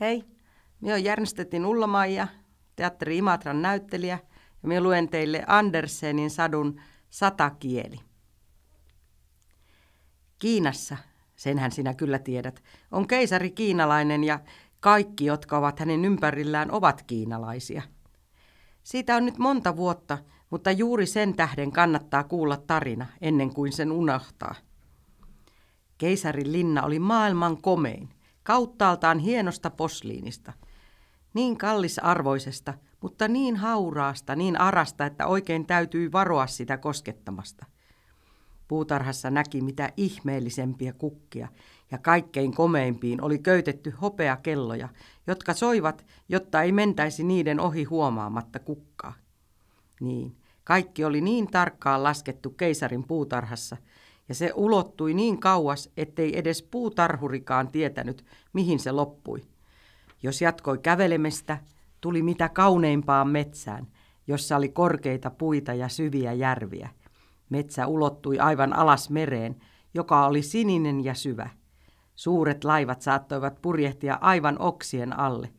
Hei, minä järjestettiin Ullamaija, teatteri Imatran näyttelijä, ja minä luen teille Andersenin sadun Satakieli. Kiinassa, senhän sinä kyllä tiedät, on keisari kiinalainen ja kaikki, jotka ovat hänen ympärillään, ovat kiinalaisia. Siitä on nyt monta vuotta, mutta juuri sen tähden kannattaa kuulla tarina ennen kuin sen unohtaa. Keisarin linna oli maailman komein kauttaaltaan hienosta posliinista. Niin kallisarvoisesta, mutta niin hauraasta, niin arasta, että oikein täytyy varoa sitä koskettamasta. Puutarhassa näki mitä ihmeellisempiä kukkia, ja kaikkein komeimpiin oli köytetty hopeakelloja, jotka soivat, jotta ei mentäisi niiden ohi huomaamatta kukkaa. Niin, kaikki oli niin tarkkaan laskettu keisarin puutarhassa – ja se ulottui niin kauas, ettei edes puutarhurikaan tietänyt, mihin se loppui. Jos jatkoi kävelemistä, tuli mitä kauneimpaan metsään, jossa oli korkeita puita ja syviä järviä. Metsä ulottui aivan alas mereen, joka oli sininen ja syvä. Suuret laivat saattoivat purjehtia aivan oksien alle.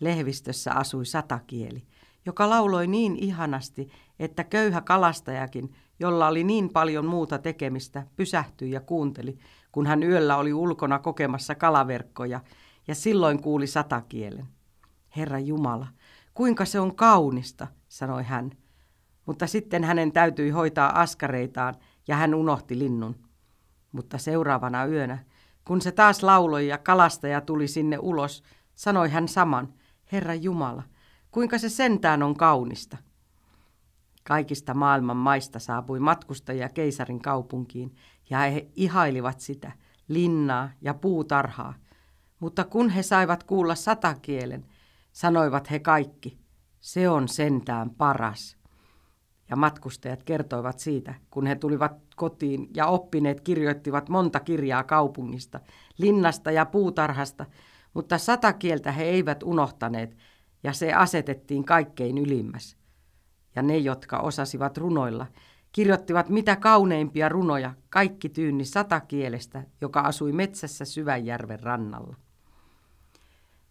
Lehvistössä asui satakieli, joka lauloi niin ihanasti, että köyhä kalastajakin, jolla oli niin paljon muuta tekemistä, pysähtyi ja kuunteli, kun hän yöllä oli ulkona kokemassa kalaverkkoja, ja silloin kuuli satakielen. Herra Jumala, kuinka se on kaunista, sanoi hän. Mutta sitten hänen täytyi hoitaa askareitaan, ja hän unohti linnun. Mutta seuraavana yönä, kun se taas lauloi ja kalastaja tuli sinne ulos, sanoi hän saman, Herra Jumala, kuinka se sentään on kaunista. Kaikista maailman maista saapui matkustajia keisarin kaupunkiin ja he ihailivat sitä, linnaa ja puutarhaa. Mutta kun he saivat kuulla satakielen, sanoivat he kaikki, se on sentään paras. Ja matkustajat kertoivat siitä, kun he tulivat kotiin ja oppineet kirjoittivat monta kirjaa kaupungista, linnasta ja puutarhasta, mutta satakieltä he eivät unohtaneet, ja se asetettiin kaikkein ylimmäs ja ne, jotka osasivat runoilla, kirjoittivat mitä kauneimpia runoja, kaikki tyynni sata kielestä, joka asui metsässä Syvänjärven rannalla.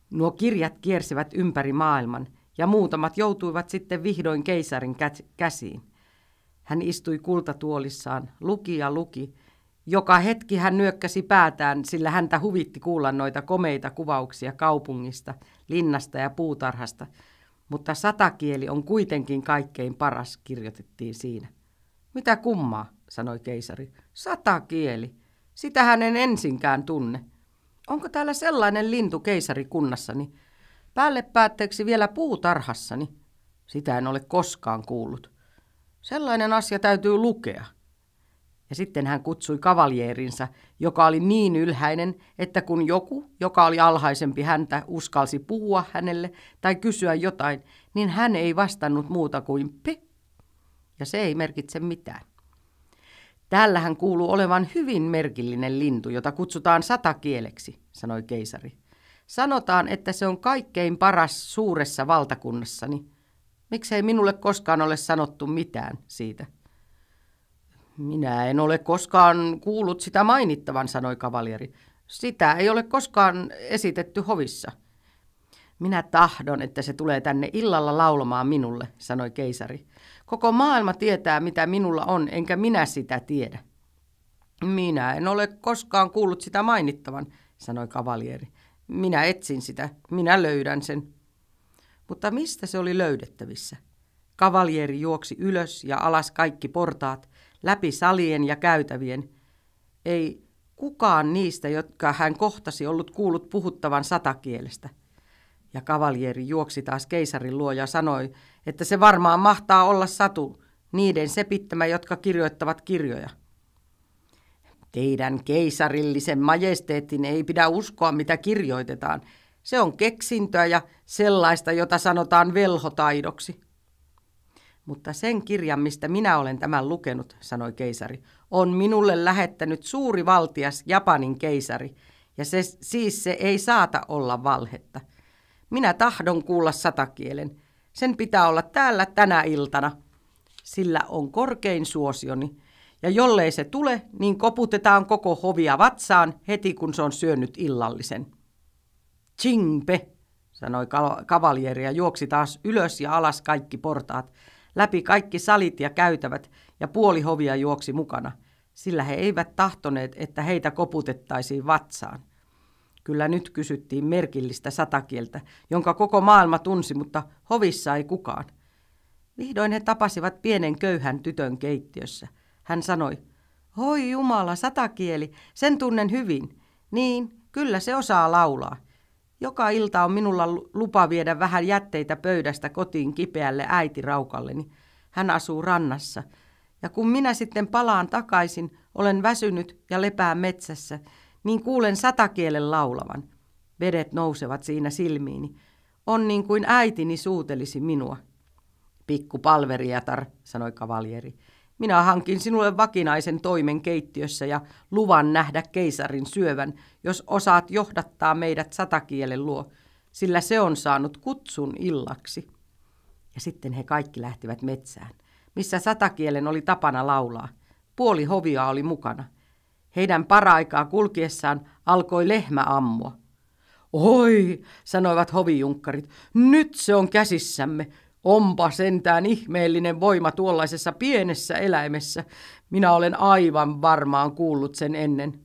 Nuo kirjat kiersivät ympäri maailman, ja muutamat joutuivat sitten vihdoin keisarin käsiin. Hän istui kultatuolissaan, luki ja luki, joka hetki hän nyökkäsi päätään, sillä häntä huvitti kuulla noita komeita kuvauksia kaupungista, linnasta ja puutarhasta – mutta satakieli on kuitenkin kaikkein paras, kirjoitettiin siinä. Mitä kummaa, sanoi keisari. Satakieli. Sitähän en ensinkään tunne. Onko täällä sellainen lintu keisari kunnassani? Päälle päätteeksi vielä puutarhassani. Sitä en ole koskaan kuullut. Sellainen asia täytyy lukea ja sitten hän kutsui kavaljeerinsa, joka oli niin ylhäinen, että kun joku, joka oli alhaisempi häntä, uskalsi puhua hänelle tai kysyä jotain, niin hän ei vastannut muuta kuin pe, ja se ei merkitse mitään. Täällähän kuuluu olevan hyvin merkillinen lintu, jota kutsutaan satakieleksi, sanoi keisari. Sanotaan, että se on kaikkein paras suuressa valtakunnassani. Miksei minulle koskaan ole sanottu mitään siitä? Minä en ole koskaan kuullut sitä mainittavan, sanoi kavalieri. Sitä ei ole koskaan esitetty hovissa. Minä tahdon, että se tulee tänne illalla laulamaan minulle, sanoi keisari. Koko maailma tietää, mitä minulla on, enkä minä sitä tiedä. Minä en ole koskaan kuullut sitä mainittavan, sanoi kavalieri. Minä etsin sitä, minä löydän sen. Mutta mistä se oli löydettävissä? Kavalieri juoksi ylös ja alas kaikki portaat, läpi salien ja käytävien. Ei kukaan niistä, jotka hän kohtasi, ollut kuullut puhuttavan satakielestä. Ja kavalieri juoksi taas keisarin luo ja sanoi, että se varmaan mahtaa olla satu, niiden sepittämä, jotka kirjoittavat kirjoja. Teidän keisarillisen majesteetin ei pidä uskoa, mitä kirjoitetaan. Se on keksintöä ja sellaista, jota sanotaan velhotaidoksi. Mutta sen kirjan, mistä minä olen tämän lukenut, sanoi keisari, on minulle lähettänyt suuri valtias Japanin keisari, ja se, siis se ei saata olla valhetta. Minä tahdon kuulla satakielen. Sen pitää olla täällä tänä iltana. Sillä on korkein suosioni, ja jollei se tule, niin koputetaan koko hovia vatsaan heti, kun se on syönyt illallisen. Chingpe, sanoi kavaljeri ja juoksi taas ylös ja alas kaikki portaat, läpi kaikki salit ja käytävät, ja puoli hovia juoksi mukana, sillä he eivät tahtoneet, että heitä koputettaisiin vatsaan. Kyllä nyt kysyttiin merkillistä satakieltä, jonka koko maailma tunsi, mutta hovissa ei kukaan. Vihdoin he tapasivat pienen köyhän tytön keittiössä. Hän sanoi, Hoi Jumala, satakieli, sen tunnen hyvin. Niin, kyllä se osaa laulaa. Joka ilta on minulla lupa viedä vähän jätteitä pöydästä kotiin kipeälle äiti raukalleni. Hän asuu rannassa. Ja kun minä sitten palaan takaisin, olen väsynyt ja lepää metsässä, niin kuulen satakielen laulavan. Vedet nousevat siinä silmiini. On niin kuin äitini suutelisi minua. Pikku palveriatar, sanoi kavaljeri. Minä hankin sinulle vakinaisen toimen keittiössä ja luvan nähdä keisarin syövän, jos osaat johdattaa meidät satakielen luo, sillä se on saanut kutsun illaksi. Ja sitten he kaikki lähtivät metsään, missä satakielen oli tapana laulaa. Puoli hovia oli mukana. Heidän paraikaa kulkiessaan alkoi lehmä ammua. Oi, sanoivat hovijunkkarit, nyt se on käsissämme, Onpa sentään ihmeellinen voima tuollaisessa pienessä eläimessä. Minä olen aivan varmaan kuullut sen ennen.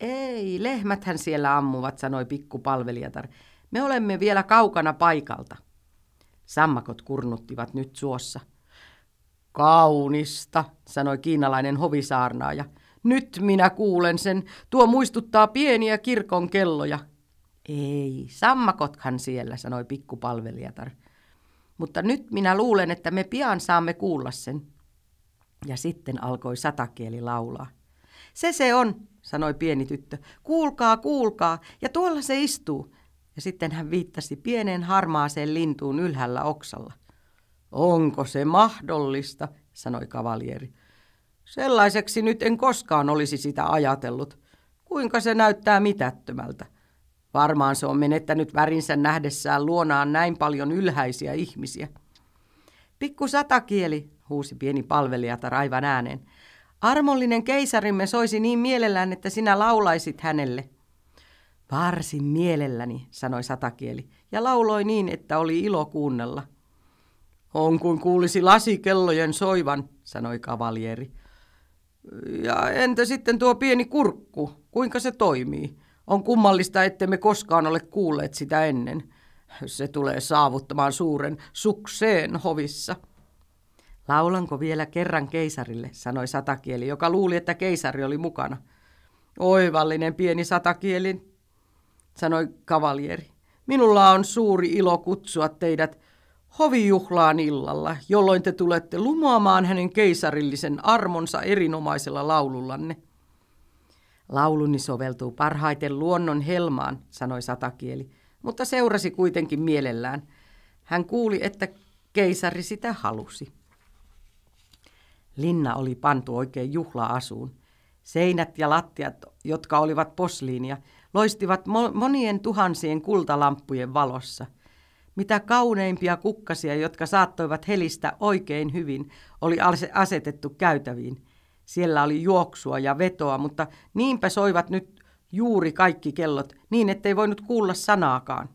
Ei, lehmäthän siellä ammuvat, sanoi pikkupalvelijatar. Me olemme vielä kaukana paikalta. Sammakot kurnuttivat nyt suossa. Kaunista, sanoi kiinalainen hovisaarnaaja. Nyt minä kuulen sen. Tuo muistuttaa pieniä kirkon kelloja. Ei, sammakothan siellä, sanoi pikkupalvelijatar mutta nyt minä luulen, että me pian saamme kuulla sen. Ja sitten alkoi satakieli laulaa. Se se on, sanoi pieni tyttö. Kuulkaa, kuulkaa, ja tuolla se istuu. Ja sitten hän viittasi pieneen harmaaseen lintuun ylhäällä oksalla. Onko se mahdollista, sanoi kavalieri. Sellaiseksi nyt en koskaan olisi sitä ajatellut. Kuinka se näyttää mitättömältä. Varmaan se on menettänyt värinsä nähdessään luonaan näin paljon ylhäisiä ihmisiä. Pikku satakieli, huusi pieni palvelijatar raivan ääneen. Armollinen keisarimme soisi niin mielellään, että sinä laulaisit hänelle. Varsin mielelläni, sanoi satakieli, ja lauloi niin, että oli ilo kuunnella. On kuin kuulisi lasikellojen soivan, sanoi kavalieri. Ja entä sitten tuo pieni kurkku, kuinka se toimii? On kummallista, ettemme koskaan ole kuulleet sitä ennen. Se tulee saavuttamaan suuren sukseen hovissa. Laulanko vielä kerran keisarille, sanoi satakieli, joka luuli, että keisari oli mukana. Oivallinen pieni satakielin, sanoi kavalieri. Minulla on suuri ilo kutsua teidät hovijuhlaan illalla, jolloin te tulette lumoamaan hänen keisarillisen armonsa erinomaisella laulullanne. Lauluni soveltuu parhaiten luonnon helmaan, sanoi satakieli, mutta seurasi kuitenkin mielellään. Hän kuuli, että keisari sitä halusi. Linna oli pantu oikein juhla-asuun. Seinät ja lattiat, jotka olivat posliinia, loistivat mo- monien tuhansien kultalamppujen valossa. Mitä kauneimpia kukkasia, jotka saattoivat helistä oikein hyvin, oli asetettu käytäviin – siellä oli juoksua ja vetoa, mutta niinpä soivat nyt juuri kaikki kellot, niin ettei voinut kuulla sanaakaan.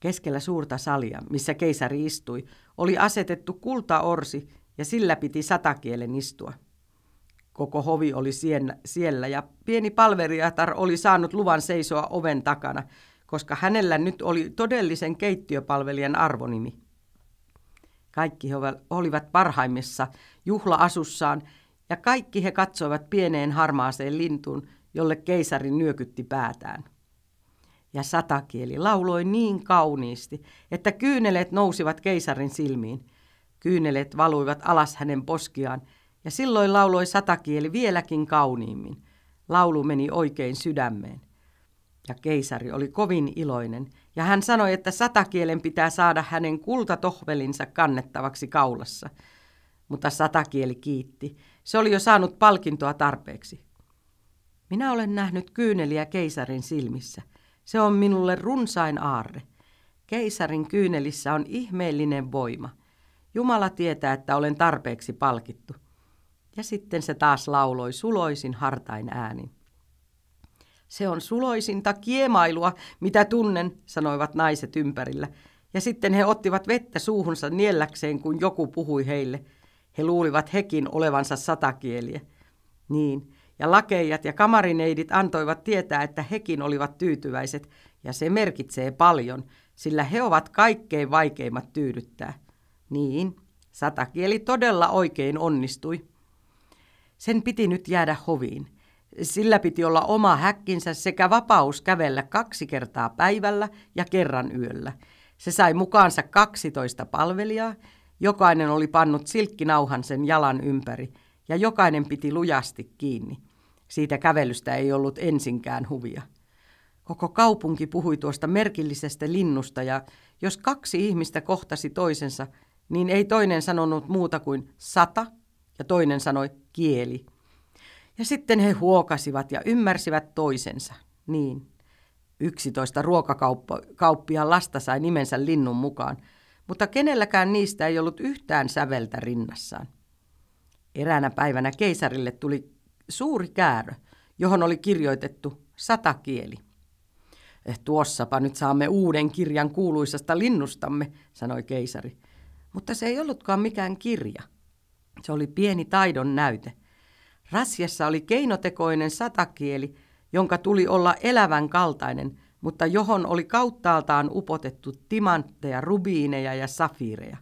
Keskellä suurta salia, missä keisari istui, oli asetettu kultaorsi ja sillä piti satakielen istua. Koko hovi oli siellä ja pieni palveriatar oli saanut luvan seisoa oven takana, koska hänellä nyt oli todellisen keittiöpalvelijan arvonimi. Kaikki he olivat parhaimmissa juhlaasussaan, ja kaikki he katsoivat pieneen harmaaseen lintuun, jolle keisari nyökytti päätään. Ja satakieli lauloi niin kauniisti, että kyyneleet nousivat keisarin silmiin. Kyyneleet valuivat alas hänen poskiaan, ja silloin lauloi satakieli vieläkin kauniimmin. Laulu meni oikein sydämeen. Ja keisari oli kovin iloinen, ja hän sanoi, että satakielen pitää saada hänen kultatohvelinsa kannettavaksi kaulassa – mutta satakieli kiitti. Se oli jo saanut palkintoa tarpeeksi. Minä olen nähnyt kyyneliä keisarin silmissä. Se on minulle runsain aarre. Keisarin kyynelissä on ihmeellinen voima. Jumala tietää, että olen tarpeeksi palkittu. Ja sitten se taas lauloi suloisin hartain äänin. Se on suloisinta kiemailua, mitä tunnen, sanoivat naiset ympärillä. Ja sitten he ottivat vettä suuhunsa nielläkseen, kun joku puhui heille – he luulivat hekin olevansa satakieliä. Niin, ja lakeijat ja kamarineidit antoivat tietää, että hekin olivat tyytyväiset, ja se merkitsee paljon, sillä he ovat kaikkein vaikeimmat tyydyttää. Niin, satakieli todella oikein onnistui. Sen piti nyt jäädä hoviin. Sillä piti olla oma häkkinsä sekä vapaus kävellä kaksi kertaa päivällä ja kerran yöllä. Se sai mukaansa 12 palvelijaa, Jokainen oli pannut silkkinauhan sen jalan ympäri, ja jokainen piti lujasti kiinni. Siitä kävelystä ei ollut ensinkään huvia. Koko kaupunki puhui tuosta merkillisestä linnusta, ja jos kaksi ihmistä kohtasi toisensa, niin ei toinen sanonut muuta kuin sata, ja toinen sanoi kieli. Ja sitten he huokasivat ja ymmärsivät toisensa. Niin. Yksitoista ruokakauppiaan lasta sai nimensä linnun mukaan – mutta kenelläkään niistä ei ollut yhtään säveltä rinnassaan. Eräänä päivänä keisarille tuli suuri käärö, johon oli kirjoitettu sata kieli. Eh, tuossapa nyt saamme uuden kirjan kuuluisasta linnustamme, sanoi keisari. Mutta se ei ollutkaan mikään kirja. Se oli pieni taidon näyte. Rasjassa oli keinotekoinen satakieli, jonka tuli olla elävän kaltainen – mutta johon oli kauttaaltaan upotettu timantteja, rubiineja ja safiireja.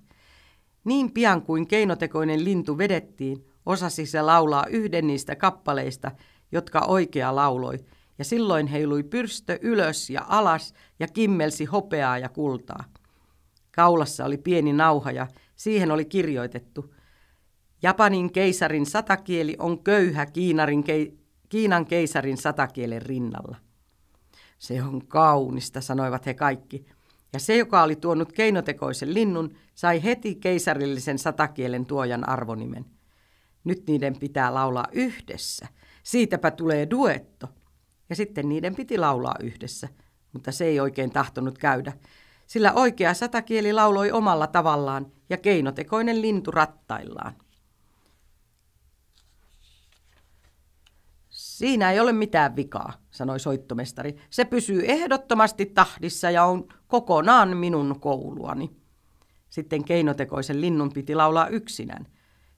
Niin pian kuin keinotekoinen lintu vedettiin, osasi se laulaa yhden niistä kappaleista, jotka oikea lauloi, ja silloin heilui pyrstö ylös ja alas ja kimmelsi hopeaa ja kultaa. Kaulassa oli pieni nauha ja siihen oli kirjoitettu. Japanin keisarin satakieli on köyhä Kiinarin kei- Kiinan keisarin satakielen rinnalla. Se on kaunista, sanoivat he kaikki. Ja se, joka oli tuonut keinotekoisen linnun, sai heti keisarillisen satakielen tuojan arvonimen. Nyt niiden pitää laulaa yhdessä. Siitäpä tulee duetto. Ja sitten niiden piti laulaa yhdessä, mutta se ei oikein tahtonut käydä, sillä oikea satakieli lauloi omalla tavallaan ja keinotekoinen lintu rattaillaan. Siinä ei ole mitään vikaa, sanoi soittomestari. Se pysyy ehdottomasti tahdissa ja on kokonaan minun kouluani. Sitten keinotekoisen linnun piti laulaa yksinään.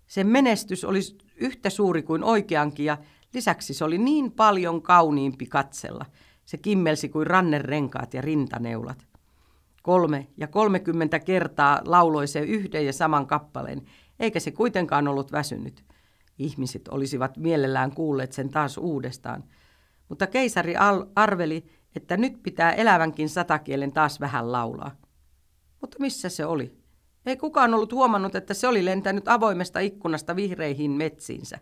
Sen menestys oli yhtä suuri kuin oikeankin ja lisäksi se oli niin paljon kauniimpi katsella. Se kimmelsi kuin rannerenkaat ja rintaneulat. Kolme ja kolmekymmentä kertaa lauloi se yhden ja saman kappaleen, eikä se kuitenkaan ollut väsynyt – Ihmiset olisivat mielellään kuulleet sen taas uudestaan. Mutta keisari arveli, että nyt pitää elävänkin satakielen taas vähän laulaa. Mutta missä se oli? Ei kukaan ollut huomannut, että se oli lentänyt avoimesta ikkunasta vihreihin metsiinsä.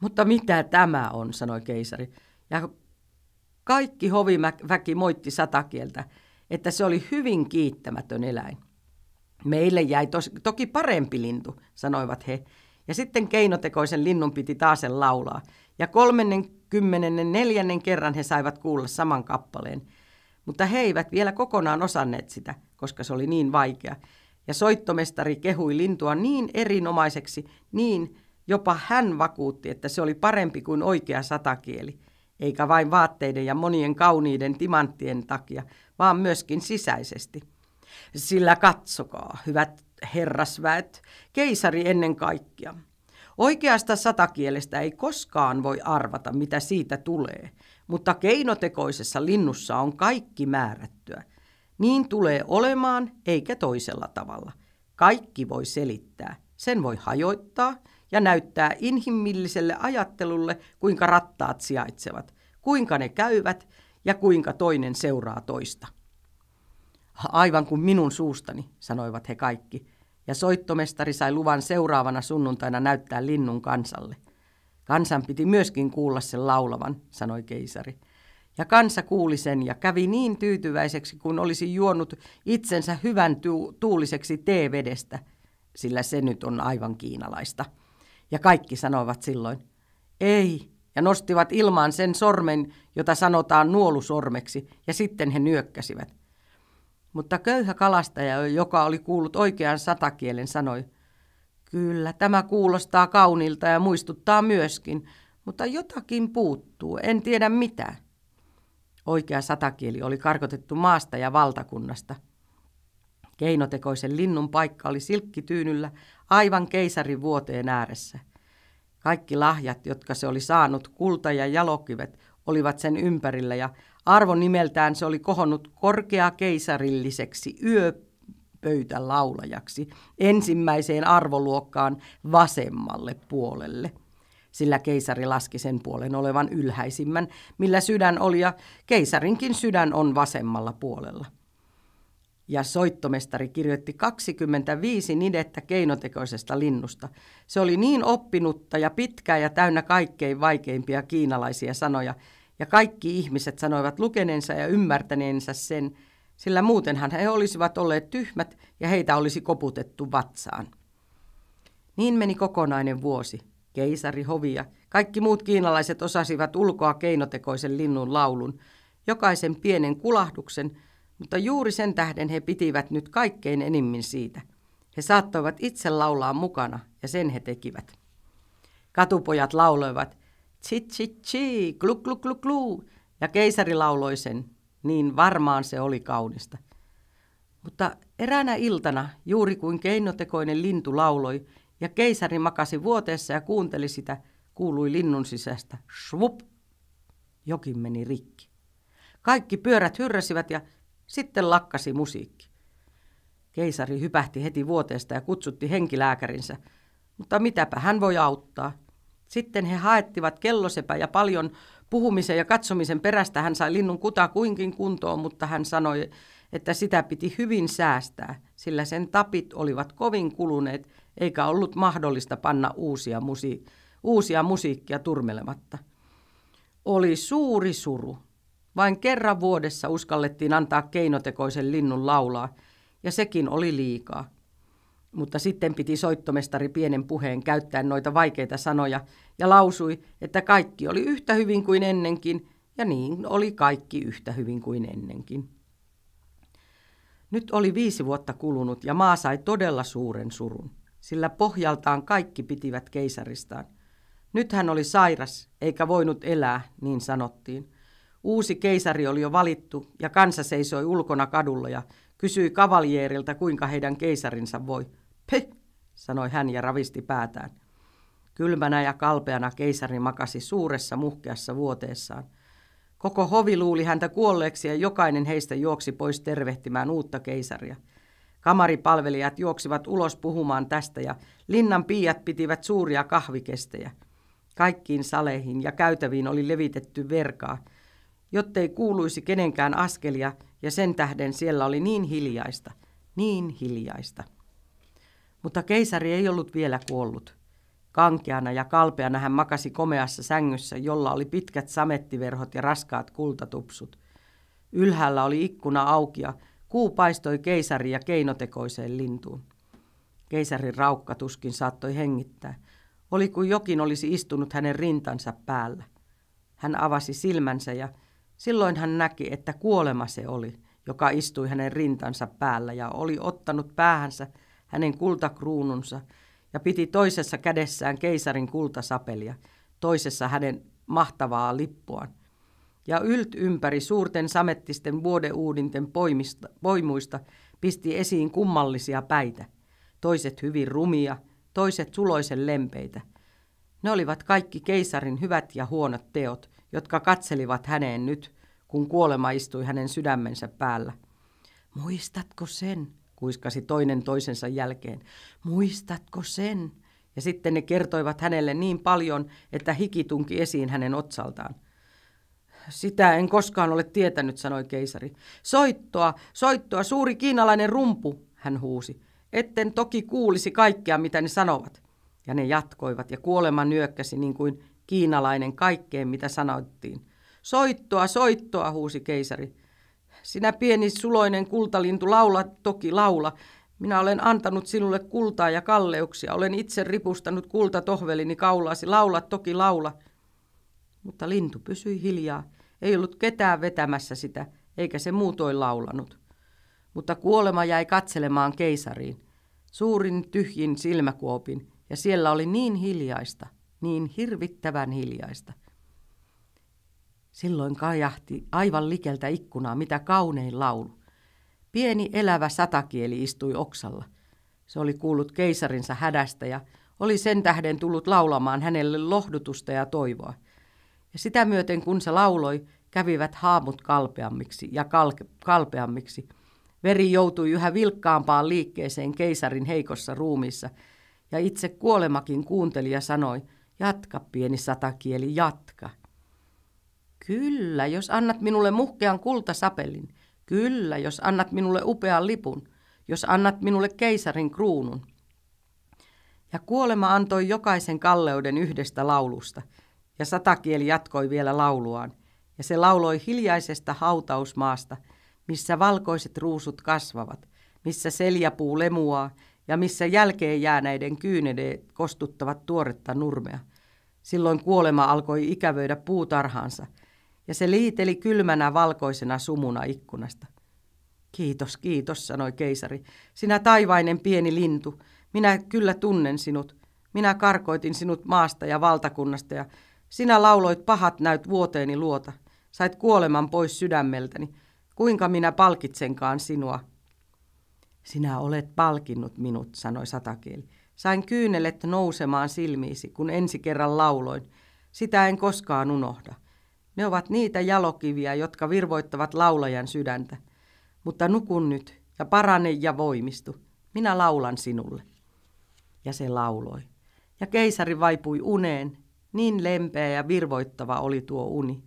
Mutta mitä tämä on, sanoi keisari. Ja kaikki hoviväki moitti satakieltä, että se oli hyvin kiittämätön eläin. Meille jäi tos, toki parempi lintu, sanoivat he, ja sitten keinotekoisen linnun piti taasen laulaa. Ja kolmennen, kymmenennen, neljännen kerran he saivat kuulla saman kappaleen. Mutta he eivät vielä kokonaan osanneet sitä, koska se oli niin vaikea. Ja soittomestari kehui lintua niin erinomaiseksi, niin jopa hän vakuutti, että se oli parempi kuin oikea satakieli. Eikä vain vaatteiden ja monien kauniiden timanttien takia, vaan myöskin sisäisesti. Sillä katsokaa, hyvät herrasväet, keisari ennen kaikkea. Oikeasta satakielestä ei koskaan voi arvata, mitä siitä tulee, mutta keinotekoisessa linnussa on kaikki määrättyä. Niin tulee olemaan, eikä toisella tavalla. Kaikki voi selittää, sen voi hajoittaa ja näyttää inhimilliselle ajattelulle, kuinka rattaat sijaitsevat, kuinka ne käyvät ja kuinka toinen seuraa toista. Aivan kuin minun suustani, sanoivat he kaikki, ja soittomestari sai luvan seuraavana sunnuntaina näyttää linnun kansalle. Kansan piti myöskin kuulla sen laulavan, sanoi keisari. Ja kansa kuuli sen ja kävi niin tyytyväiseksi, kun olisi juonut itsensä hyvän tu- tuuliseksi teevedestä, sillä se nyt on aivan kiinalaista. Ja kaikki sanoivat silloin, ei, ja nostivat ilmaan sen sormen, jota sanotaan nuolusormeksi, ja sitten he nyökkäsivät mutta köyhä kalastaja, joka oli kuullut oikean satakielen, sanoi, Kyllä, tämä kuulostaa kaunilta ja muistuttaa myöskin, mutta jotakin puuttuu, en tiedä mitä. Oikea satakieli oli karkotettu maasta ja valtakunnasta. Keinotekoisen linnun paikka oli silkkityynyllä aivan keisarin vuoteen ääressä. Kaikki lahjat, jotka se oli saanut, kulta ja jalokivet, olivat sen ympärillä ja Arvo nimeltään se oli kohonnut korkeakeisarilliseksi yöpöytälaulajaksi ensimmäiseen arvoluokkaan vasemmalle puolelle. Sillä keisari laski sen puolen olevan ylhäisimmän, millä sydän oli ja keisarinkin sydän on vasemmalla puolella. Ja soittomestari kirjoitti 25 nidettä keinotekoisesta linnusta. Se oli niin oppinutta ja pitkää ja täynnä kaikkein vaikeimpia kiinalaisia sanoja – ja kaikki ihmiset sanoivat lukeneensa ja ymmärtäneensä sen, sillä muutenhan he olisivat olleet tyhmät ja heitä olisi koputettu vatsaan. Niin meni kokonainen vuosi. Keisari, hovia, kaikki muut kiinalaiset osasivat ulkoa keinotekoisen linnun laulun, jokaisen pienen kulahduksen, mutta juuri sen tähden he pitivät nyt kaikkein enimmin siitä. He saattoivat itse laulaa mukana, ja sen he tekivät. Katupojat lauloivat – tsi tsi tsi, klu klu klu klu, ja keisari lauloi sen, niin varmaan se oli kaunista. Mutta eräänä iltana, juuri kuin keinotekoinen lintu lauloi, ja keisari makasi vuoteessa ja kuunteli sitä, kuului linnun sisästä svup, jokin meni rikki. Kaikki pyörät hyrräsivät ja sitten lakkasi musiikki. Keisari hypähti heti vuoteesta ja kutsutti henkilääkärinsä, mutta mitäpä hän voi auttaa – sitten he haettivat kellosepä ja paljon puhumisen ja katsomisen perästä hän sai linnun kuta kuinkin kuntoon, mutta hän sanoi, että sitä piti hyvin säästää, sillä sen tapit olivat kovin kuluneet, eikä ollut mahdollista panna uusia, musi- uusia musiikkia turmelematta. Oli suuri suru. Vain kerran vuodessa uskallettiin antaa keinotekoisen linnun laulaa, ja sekin oli liikaa. Mutta sitten piti soittomestari pienen puheen käyttää noita vaikeita sanoja ja lausui, että kaikki oli yhtä hyvin kuin ennenkin, ja niin oli kaikki yhtä hyvin kuin ennenkin. Nyt oli viisi vuotta kulunut ja maa sai todella suuren surun, sillä pohjaltaan kaikki pitivät keisaristaan. Nyt hän oli sairas, eikä voinut elää, niin sanottiin. Uusi keisari oli jo valittu ja kansa seisoi ulkona kadulla ja kysyi kavaljeerilta, kuinka heidän keisarinsa voi. Peh, sanoi hän ja ravisti päätään. Kylmänä ja kalpeana keisari makasi suuressa muhkeassa vuoteessaan. Koko hovi luuli häntä kuolleeksi ja jokainen heistä juoksi pois tervehtimään uutta keisaria. Kamaripalvelijat juoksivat ulos puhumaan tästä ja linnan piiat pitivät suuria kahvikestejä. Kaikkiin saleihin ja käytäviin oli levitetty verkaa, jottei kuuluisi kenenkään askelia – ja sen tähden siellä oli niin hiljaista, niin hiljaista. Mutta keisari ei ollut vielä kuollut. Kankeana ja kalpeana hän makasi komeassa sängyssä, jolla oli pitkät samettiverhot ja raskaat kultatupsut. Ylhäällä oli ikkuna auki ja kuu paistoi keisari ja keinotekoiseen lintuun. Keisarin raukka tuskin saattoi hengittää. Oli kuin jokin olisi istunut hänen rintansa päällä. Hän avasi silmänsä ja Silloin hän näki, että kuolema se oli, joka istui hänen rintansa päällä ja oli ottanut päähänsä hänen kultakruununsa ja piti toisessa kädessään keisarin kultasapelia, toisessa hänen mahtavaa lippuaan. Ja ylt ympäri suurten samettisten vuodeuudinten poimista, poimuista pisti esiin kummallisia päitä, toiset hyvin rumia, toiset suloisen lempeitä. Ne olivat kaikki keisarin hyvät ja huonot teot – jotka katselivat häneen nyt, kun kuolema istui hänen sydämensä päällä. Muistatko sen? kuiskasi toinen toisensa jälkeen. Muistatko sen? Ja sitten ne kertoivat hänelle niin paljon, että hiki tunki esiin hänen otsaltaan. Sitä en koskaan ole tietänyt, sanoi keisari. Soittoa, soittoa, suuri kiinalainen rumpu, hän huusi. Etten toki kuulisi kaikkea, mitä ne sanovat. Ja ne jatkoivat, ja kuolema nyökkäsi niin kuin kiinalainen kaikkeen, mitä sanottiin. Soittoa, soittoa, huusi keisari. Sinä pieni suloinen kultalintu laula, toki laula. Minä olen antanut sinulle kultaa ja kalleuksia. Olen itse ripustanut tohvelini kaulaasi. Laula, toki laula. Mutta lintu pysyi hiljaa. Ei ollut ketään vetämässä sitä, eikä se muutoin laulanut. Mutta kuolema jäi katselemaan keisariin. Suurin tyhjin silmäkuopin, ja siellä oli niin hiljaista – niin hirvittävän hiljaista. Silloin kajahti aivan likeltä ikkunaa mitä kaunein laulu. Pieni elävä satakieli istui oksalla. Se oli kuullut keisarinsa hädästä ja oli sen tähden tullut laulamaan hänelle lohdutusta ja toivoa. Ja sitä myöten kun se lauloi, kävivät haamut kalpeammiksi ja kalke- kalpeammiksi. Veri joutui yhä vilkkaampaan liikkeeseen keisarin heikossa ruumissa, ja itse kuolemakin kuunteli ja sanoi – Jatka, pieni satakieli, jatka. Kyllä, jos annat minulle muhkean kultasapelin. Kyllä, jos annat minulle upean lipun. Jos annat minulle keisarin kruunun. Ja kuolema antoi jokaisen kalleuden yhdestä laulusta. Ja satakieli jatkoi vielä lauluaan. Ja se lauloi hiljaisesta hautausmaasta, missä valkoiset ruusut kasvavat, missä seljapuu lemuaa ja missä jälkeen jääneiden kyynedeet kostuttavat tuoretta nurmea. Silloin kuolema alkoi ikävöidä puutarhaansa, ja se liiteli kylmänä valkoisena sumuna ikkunasta. Kiitos, kiitos, sanoi keisari. Sinä taivainen pieni lintu, minä kyllä tunnen sinut. Minä karkoitin sinut maasta ja valtakunnasta ja sinä lauloit pahat näyt vuoteeni luota. Sait kuoleman pois sydämeltäni. Kuinka minä palkitsenkaan sinua? Sinä olet palkinnut minut, sanoi satakieli. Sain kyynelet nousemaan silmiisi, kun ensi kerran lauloin. Sitä en koskaan unohda. Ne ovat niitä jalokiviä, jotka virvoittavat laulajan sydäntä. Mutta nukun nyt ja parane ja voimistu. Minä laulan sinulle. Ja se lauloi. Ja keisari vaipui uneen. Niin lempeä ja virvoittava oli tuo uni.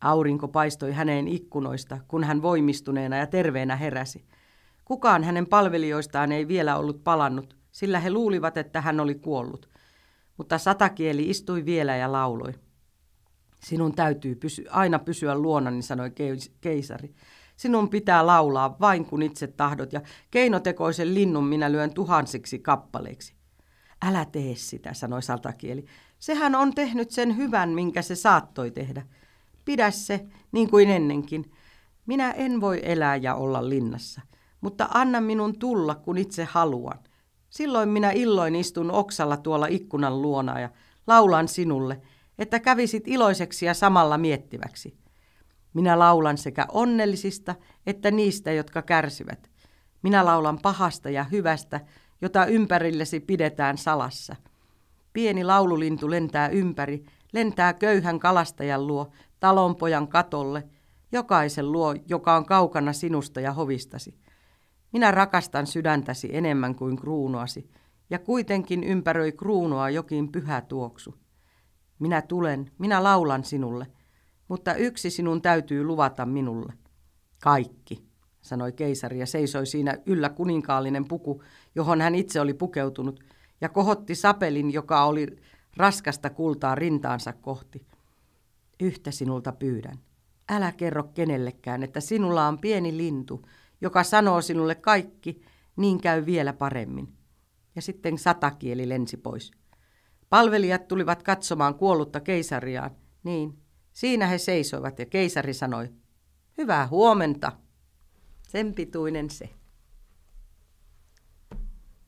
Aurinko paistoi häneen ikkunoista, kun hän voimistuneena ja terveenä heräsi. Kukaan hänen palvelijoistaan ei vielä ollut palannut, sillä he luulivat, että hän oli kuollut. Mutta satakieli istui vielä ja lauloi. Sinun täytyy pysy, aina pysyä luonani, sanoi keisari. Sinun pitää laulaa vain kun itse tahdot ja keinotekoisen linnun minä lyön tuhansiksi kappaleiksi. Älä tee sitä, sanoi satakieli. Sehän on tehnyt sen hyvän, minkä se saattoi tehdä. Pidä se, niin kuin ennenkin. Minä en voi elää ja olla linnassa mutta anna minun tulla, kun itse haluan. Silloin minä illoin istun oksalla tuolla ikkunan luona ja laulan sinulle, että kävisit iloiseksi ja samalla miettiväksi. Minä laulan sekä onnellisista että niistä, jotka kärsivät. Minä laulan pahasta ja hyvästä, jota ympärillesi pidetään salassa. Pieni laululintu lentää ympäri, lentää köyhän kalastajan luo, talonpojan katolle, jokaisen luo, joka on kaukana sinusta ja hovistasi. Minä rakastan sydäntäsi enemmän kuin kruunoasi, ja kuitenkin ympäröi kruunoa jokin pyhä tuoksu. Minä tulen, minä laulan sinulle, mutta yksi sinun täytyy luvata minulle. Kaikki, sanoi keisari ja seisoi siinä yllä kuninkaallinen puku, johon hän itse oli pukeutunut, ja kohotti sapelin, joka oli raskasta kultaa rintaansa kohti. Yhtä sinulta pyydän. Älä kerro kenellekään, että sinulla on pieni lintu, joka sanoo sinulle kaikki, niin käy vielä paremmin. Ja sitten satakieli lensi pois. Palvelijat tulivat katsomaan kuollutta keisariaan. Niin, siinä he seisoivat ja keisari sanoi, hyvää huomenta. Sen pituinen se.